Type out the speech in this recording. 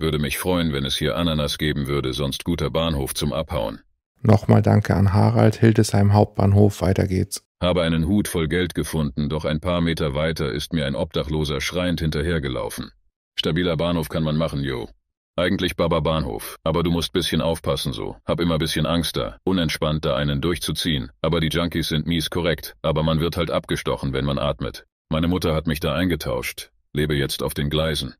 Würde mich freuen, wenn es hier Ananas geben würde, sonst guter Bahnhof zum Abhauen. Nochmal danke an Harald, Hildesheim Hauptbahnhof, weiter geht's. Habe einen Hut voll Geld gefunden, doch ein paar Meter weiter ist mir ein Obdachloser schreiend hinterhergelaufen. Stabiler Bahnhof kann man machen, jo. Eigentlich Baba Bahnhof, aber du musst bisschen aufpassen so. Hab immer bisschen Angst da, unentspannt da einen durchzuziehen. Aber die Junkies sind mies korrekt, aber man wird halt abgestochen, wenn man atmet. Meine Mutter hat mich da eingetauscht. Lebe jetzt auf den Gleisen.